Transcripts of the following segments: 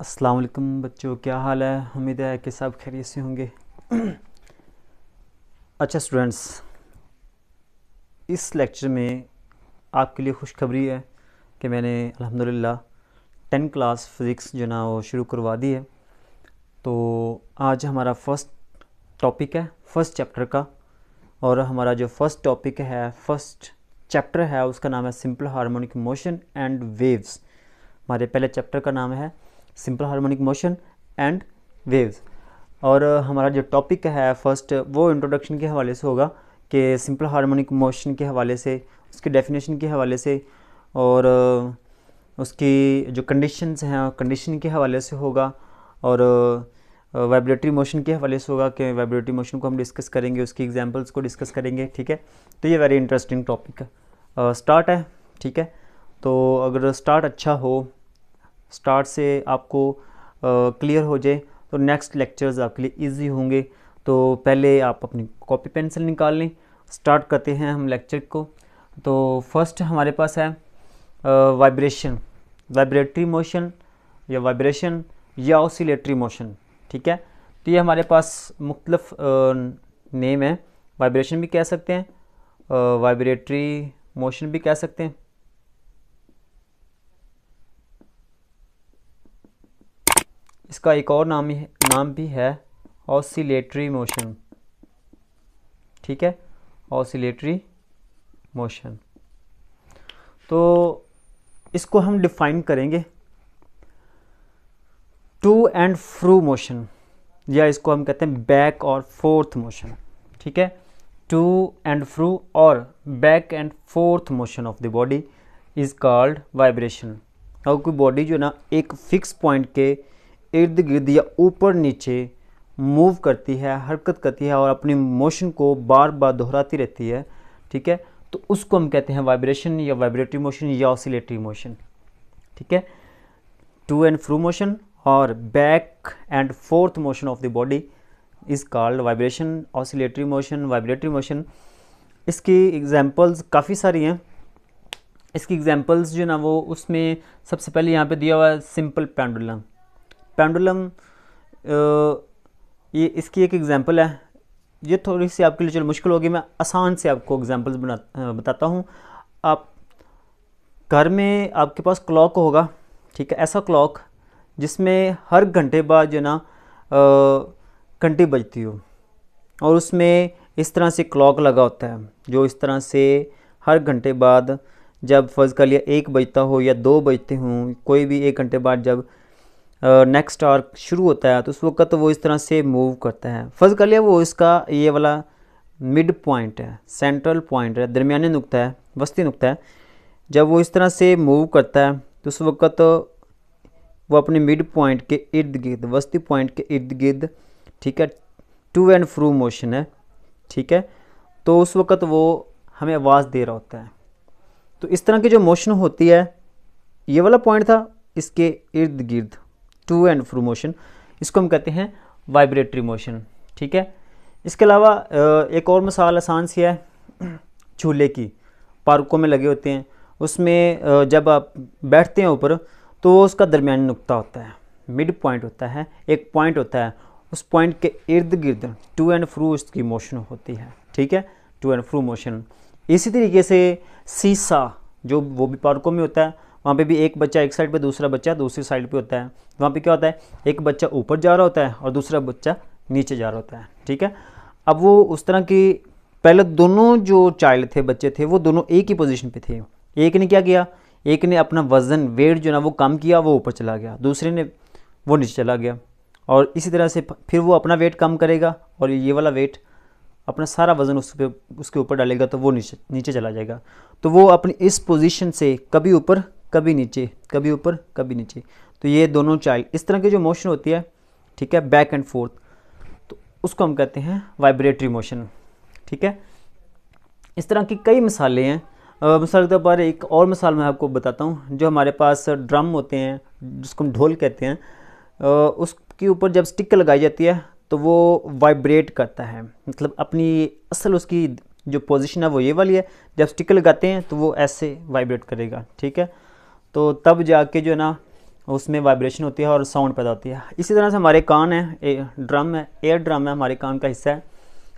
अस्सलाम वालेकुम बच्चों क्या हाल है उम्मीद है कि सब खैरियत से होंगे अच्छा स्टूडेंट्स इस लेक्चर में आपके लिए खुशखबरी है कि मैंने अल्हम्दुलिल्लाह टेन क्लास फिज़िक्स जो ना वो शुरू करवा दी है तो आज हमारा फर्स्ट टॉपिक है फर्स्ट चैप्टर का और हमारा जो फर्स्ट टॉपिक है फर्स्ट चैप्टर है उसका नाम है simple harmonic motion and waves हमारे पहले चैप्टर का नाम है simple harmonic motion and waves और हमारा जो टॉपिक है फर्स्ट वो इंट्रोडक्शन के हवाले से होगा कि सिंपल हार्मोनिक मोशन के हवाले से उसके डेफिनेशन के हवाले से और उसकी जो कंडीशंस हैं कंडीशन के हवाले से होगा और वाइब्रेटरी मोशन के हवाले से होगा कि वाइब्रेटरी मोशन को हम डिस्कस करेंगे उसकी एग्जांपल्स को डिस्कस करेंगे ठीक है तो ये वेरी इंटरेस्टिंग टॉपिक है स्टार्ट है ठीक है तो अगर स्टार्ट अच्छा हो स्टार्ट से आपको क्लियर हो जाए तो नेक्स्ट लेक्चर्स आपके लिए इजी होंगे तो पहले आप अपनी कॉपी पेंसिल निकाल लें स्टार्ट करते हैं हम लेक्चर को तो फर्स्ट हमारे पास है वाइब्रेशन वाइब्रेटरी मोशन या वाइब्रेशन या ऑसिलेटरी मोशन ठीक है तो ये हमारे पास मुख्तलफ नेम है वाइब्रेशन भी कह सकते हैं वाइब्रेटरी मोशन भी कह सकते हैं इसका एक और नाम नाम भी है ऑसिलेटरी मोशन ठीक है ऑसिलेटरी मोशन तो इसको हम डिफाइन करेंगे टू एंड फ्रू मोशन या इसको हम कहते हैं बैक और फोर्थ मोशन ठीक है टू एंड फ्रू और back and forth motion of the body is called vibration और कोई बॉडी जो ना एक फिक्स पॉइंट के इर्द गिर्द या ऊपर नीचे मूव करती है हरकत करती है और अपनी मोशन को बार बार दोहराती रहती है ठीक है तो उसको हम कहते हैं वाइब्रेशन या वाइब्रेटरी मोशन या ऑसिलेटरी मोशन ठीक है टू एंड फ्रू मोशन और back and forth motion of the body is called vibration oscillatory motion vibratory motion इसकी एग्जांपल्स काफ़ी सारी हैं इसकी एग्जांपल्स जो ना वो उसमें सबसे पहले यहाँ पे दिया हुआ है सिंपल पेंडुलम पेंडुलम ये इसकी एक एग्ज़ाम्पल है ये थोड़ी सी आपके लिए चलो मुश्किल होगी मैं आसान से आपको एग्ज़ाम्पल्स बना बताता हूँ आप घर में आपके पास क्लॉक होगा ठीक है ऐसा क्लॉक जिसमें हर घंटे बाद जो ना घंटी बजती हो और उसमें इस तरह से क्लॉक लगा होता है जो इस तरह से हर घंटे बाद जब फर्ज़ कर लिया एक बजता हो या दो बजते हों कोई भी एक घंटे बाद जब नेक्स्ट आर्क शुरू होता है तो उस वक्त वो इस तरह से मूव करता है फर्ज कर लिया वो इसका ये वाला मिड पॉइंट है सेंट्रल पॉइंट है दरमिया नुकता है वस्ती नुकता है जब वो इस तरह से मूव करता है तो उस वक्त वो अपने मिड पॉइंट के इर्द गिर्द वस्ती पॉइंट के इर्द गिर्द ठीक है टू एंड फ्रू मोशन है ठीक है तो उस वक्त वो हमें आवाज़ दे रहा होता है तो इस तरह की जो मोशन होती है ये वाला पॉइंट था इसके इर्द गिर्द टू एंड फ्रू मोशन इसको हम कहते हैं वाइब्रेटरी मोशन ठीक है इसके अलावा एक और मिसाल आसान सी है झूले की पार्कों में लगे होते हैं उसमें जब आप बैठते हैं ऊपर तो उसका दरमियान नुकता होता है मिड पॉइंट होता है एक पॉइंट होता है उस पॉइंट के इर्द गिर्द टू एंड फ्रू उसकी मोशन होती है ठीक है टू एंड फ्रू मोशन इसी तरीके से सीसा जो वो भी पार्कों में होता है वहाँ पे भी एक बच्चा एक साइड पे दूसरा बच्चा दूसरी साइड पे होता है वहाँ पे क्या होता है एक बच्चा ऊपर जा रहा होता है और दूसरा बच्चा नीचे जा रहा होता है ठीक है अब वो उस तरह की पहले दोनों जो चाइल्ड थे बच्चे थे वो दोनों एक ही पोजिशन पर थे एक ने क्या किया एक ने अपना वज़न वेट जो ना वो कम किया वो ऊपर चला गया दूसरे ने वो नीचे चला गया और इसी तरह से फिर वो अपना वेट कम करेगा और ये वाला वेट अपना सारा वज़न उस पर उसके ऊपर डालेगा तो वो नीचे नीचे चला जाएगा तो वो अपनी इस पोजीशन से कभी ऊपर कभी नीचे कभी ऊपर कभी नीचे तो ये दोनों चाइल्ड इस तरह की जो मोशन होती है ठीक है बैक एंड फोर्थ तो उसको हम कहते हैं वाइब्रेटरी मोशन ठीक है इस तरह की कई मिसालें हैं मिसाल के तौर पर एक और मिसाल मैं आपको बताता हूँ जो हमारे पास ड्रम होते हैं जिसको हम ढोल कहते हैं उसके ऊपर जब स्टिक लगाई जाती है तो वो वाइब्रेट करता है मतलब अपनी असल उसकी जो पोजीशन है वो ये वाली है जब स्टिक लगाते हैं तो वो ऐसे वाइब्रेट करेगा ठीक है तो तब जाके जो है ना उसमें वाइब्रेशन होती है और साउंड पैदा होती है इसी तरह से हमारे कान है ए, ड्रम है एयर ड्रम है हमारे कान का हिस्सा है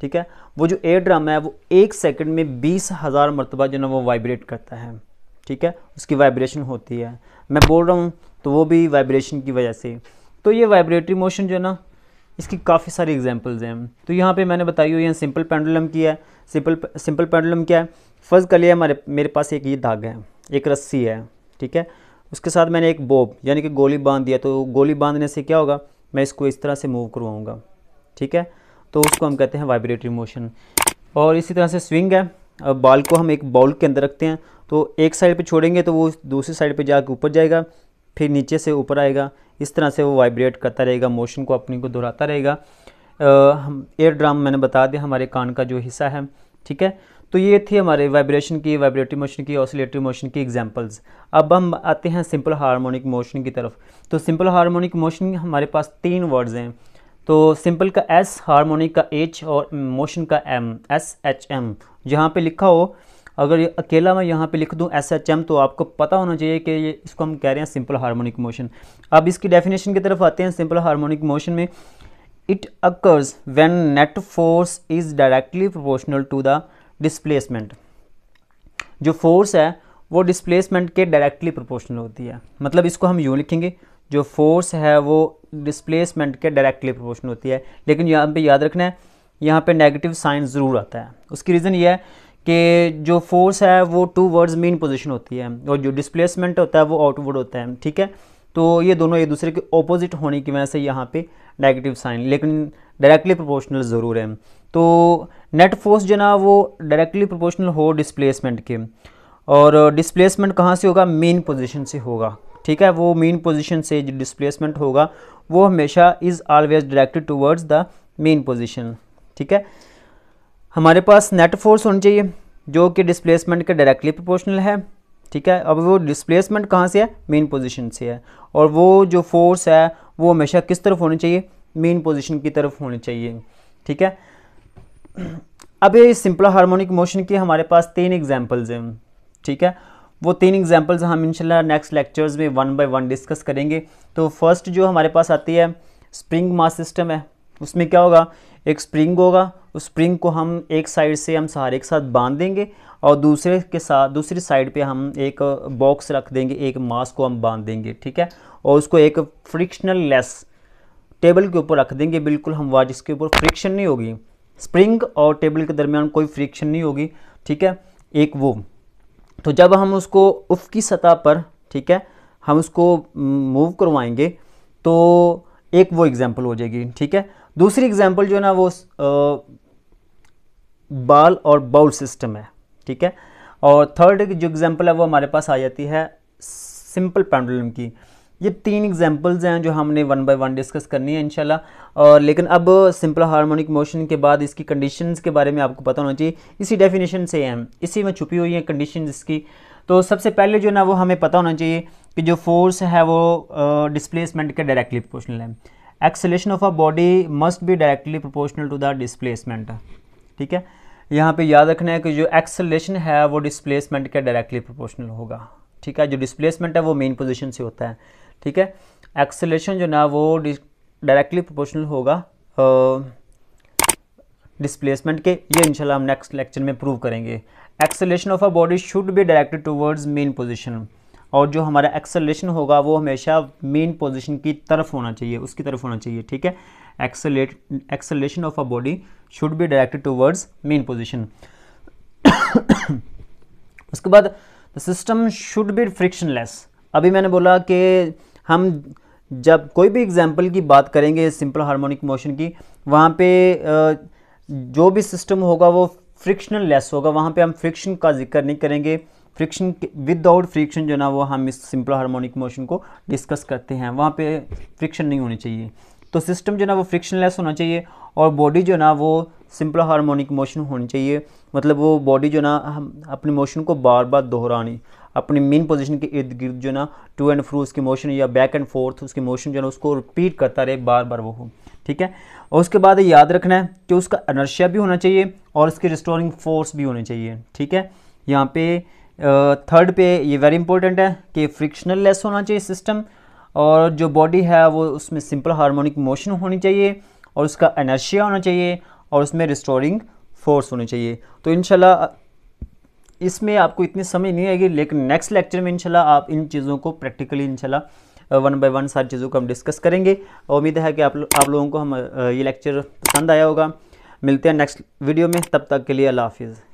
ठीक है वो जो एयर ड्रम है वो एक सेकंड में बीस हज़ार मरतबा जो ना वो वाइब्रेट करता है ठीक है उसकी वाइब्रेशन होती है मैं बोल रहा हूँ तो वो भी वाइब्रेशन की वजह से तो ये वाइब्रेटरी मोशन जो है ना इसकी काफ़ी सारी एग्जाम्पल्स हैं तो यहाँ पर मैंने बताई हुई है सिंपल पेंडुलम की है सिंपल सिंपल पेंडुलम क्या है फर्ज कर लिया हमारे मेरे पास एक ये धागा है एक रस्सी है ठीक है उसके साथ मैंने एक बोब यानी कि गोली बांध दिया तो गोली बांधने से क्या होगा मैं इसको इस तरह से मूव करवाऊँगा ठीक है तो उसको हम कहते हैं वाइब्रेटरी मोशन और इसी तरह से स्विंग है अब बाल को हम एक बाउल के अंदर रखते हैं तो एक साइड पे छोड़ेंगे तो वो दूसरी साइड पे जाके ऊपर जाएगा फिर नीचे से ऊपर आएगा इस तरह से वो वाइब्रेट करता रहेगा मोशन को अपनी को दोहराता रहेगा हम एयर ड्राम मैंने बता दिया हमारे कान का जो हिस्सा है ठीक है तो ये थी हमारे वाइब्रेशन की वाइब्रेटरी मोशन की ऑसिलेटरी मोशन की एग्जांपल्स अब हम आते हैं सिंपल हार्मोनिक मोशन की तरफ तो सिंपल हार्मोनिक मोशन हमारे पास तीन वर्ड्स हैं तो सिंपल का एस हार्मोनिक का एच और मोशन का एम एस एच एम जहाँ पर लिखा हो अगर अकेला मैं यहाँ पे लिख दूँ एस एच एम तो आपको पता होना चाहिए कि ये इसको हम कह रहे हैं सिंपल हार्मोनिक मोशन अब इसकी डेफिनेशन की तरफ आते हैं सिंपल हार्मोनिक मोशन में it occurs when net force is directly proportional to the displacement जो फोर्स है वो डिस्प्लेसमेंट के डायरेक्टली प्रोपोर्शनल होती है मतलब इसको हम यूँ लिखेंगे जो फोर्स है वो डिस्प्लेसमेंट के डायरेक्टली प्रोपोर्शनल होती है लेकिन यहाँ पे याद रखना है यहाँ पे नेगेटिव साइन ज़रूर आता है उसकी रीज़न ये है कि जो फोर्स है वो टू वर्ड्स मेन पोजिशन होती है और जो डिस्प्लेसमेंट होता है वो आउटवर्ड होता है ठीक है तो ये दोनों एक दूसरे के ऑपोजिट होने की वजह से यहाँ पे नेगेटिव साइन लेकिन डायरेक्टली प्रोपोर्शनल ज़रूर है तो नेट फोर्स जो ना वो डायरेक्टली प्रोपोर्शनल हो डिस्प्लेसमेंट के और डिस्प्लेसमेंट कहाँ से होगा मेन पोजिशन से होगा ठीक है वो मेन पोजिशन से जो डिस्प्लेसमेंट होगा वो हमेशा is always directed towards the mean position ठीक है हमारे पास नेट फोर्स होनी चाहिए जो कि डिस्प्लेसमेंट के डायरेक्टली प्रोपोर्शनल है ठीक है अब वो डिस्प्लेसमेंट कहाँ से है मेन पोजीशन से है और वो जो फोर्स है वो हमेशा किस तरफ होनी चाहिए मेन पोजीशन की तरफ होनी चाहिए ठीक है अब ये सिंपल हार्मोनिक मोशन के हमारे पास तीन एग्जाम्पल्स हैं ठीक है वो तीन एग्जाम्पल्स हम इंशाल्लाह नेक्स्ट लेक्चर्स में वन बाय वन डिस्कस करेंगे तो फर्स्ट जो हमारे पास आती है स्प्रिंग मास सिस्टम है उसमें क्या होगा एक स्प्रिंग होगा उस स्प्रिंग को हम एक साइड से हम सहारे के साथ बांध देंगे और दूसरे के साथ दूसरी साइड पे हम एक बॉक्स रख देंगे एक मास को हम बांध देंगे ठीक है और उसको एक फ्रिक्शनल लेस टेबल के ऊपर रख देंगे बिल्कुल हम वाज इसके ऊपर फ्रिक्शन नहीं होगी स्प्रिंग और टेबल के दरमियान कोई फ्रिक्शन नहीं होगी ठीक है एक वो तो जब हम उसको उफ की सतह पर ठीक है हम उसको मूव करवाएंगे तो एक वो एग्जाम्पल हो जाएगी ठीक है दूसरी एग्जाम्पल जो है ना वो बाल और बाउल सिस्टम है ठीक है और थर्ड जो एग्जाम्पल है वो हमारे पास आ जाती है सिंपल पेंडुलम की ये तीन एग्जाम्पल्स हैं जो हमने वन बाय वन डिस्कस करनी है इनशाला और लेकिन अब सिंपल हार्मोनिक मोशन के बाद इसकी कंडीशंस के बारे में आपको पता होना चाहिए इसी डेफिनेशन से हैं इसी में छुपी हुई हैं कंडीशंस इसकी तो सबसे पहले जो ना वो हमें पता होना चाहिए कि जो फोर्स है वो डिस्प्लेसमेंट के डायरेक्टली प्रोपोर्शनल है acceleration of a body must be directly proportional to the displacement ठीक है यहाँ पे याद रखना है कि जो एक्सेलेशन है वो डिस्प्लेसमेंट के डायरेक्टली प्रोपोर्शनल होगा ठीक है जो डिस्प्लेसमेंट है वो मेन पोजिशन से होता है ठीक है एक्सेलेशन जो ना वो डायरेक्टली प्रोपोर्शनल होगा डिस्प्लेसमेंट के ये इंशाल्लाह हम नेक्स्ट लेक्चर में प्रूव करेंगे acceleration of a body should be directed towards mean position और जो हमारा एक्सेलेशन होगा वो हमेशा मेन पोजिशन की तरफ होना चाहिए उसकी तरफ होना चाहिए ठीक है accelerate acceleration of a body should be directed towards mean position उसके बाद the system should be less अभी मैंने बोला कि हम जब कोई भी एग्जाम्पल की बात करेंगे सिंपल हार्मोनिक मोशन की वहाँ पे जो भी सिस्टम होगा वो फ्रिक्शनल लेस होगा वहाँ पे हम फ्रिक्शन का जिक्र नहीं करेंगे फ्रिक्शन विदाउट फ्रिक्शन जो ना वो हम इस सिंपल हार्मोनिक मोशन को डिस्कस करते हैं वहाँ पे फ्रिक्शन नहीं होनी चाहिए तो सिस्टम जो ना वो फ्रिक्शनलेस होना चाहिए और बॉडी जो ना वो सिंपल हार्मोनिक मोशन होनी चाहिए मतलब वो बॉडी जो ना हम अपने मोशन को बार बार दोहरानी अपनी मेन पोजीशन के इर्द गिर्द जो ना टू एंड फ्रो उसकी मोशन या बैक एंड फोर्थ उसकी मोशन जो ना उसको रिपीट करता रहे बार बार वो हो ठीक है और उसके बाद याद रखना है कि उसका अनर्शिया भी होना चाहिए और उसकी रिस्टोरिंग फोर्स भी होनी चाहिए ठीक है यहाँ पे थर्ड पे ये वेरी इंपॉर्टेंट है कि फ्रिक्शनल लेस होना चाहिए सिस्टम और जो बॉडी है वो उसमें सिंपल हार्मोनिक मोशन होनी चाहिए और उसका एनर्शिया होना चाहिए और उसमें रिस्टोरिंग फोर्स होनी चाहिए तो इनशाला इसमें आपको इतनी समझ नहीं आएगी लेकिन नेक्स्ट लेक्चर में इनशाला आप इन चीज़ों को प्रैक्टिकली इनशाला वन बाय वन सारी चीज़ों को हम डिस्कस करेंगे उम्मीद है कि आप लो, आप लोगों को हम ये लेक्चर पसंद आया होगा मिलते हैं नेक्स्ट वीडियो में तब तक के लिए अल्लाह हाफिज़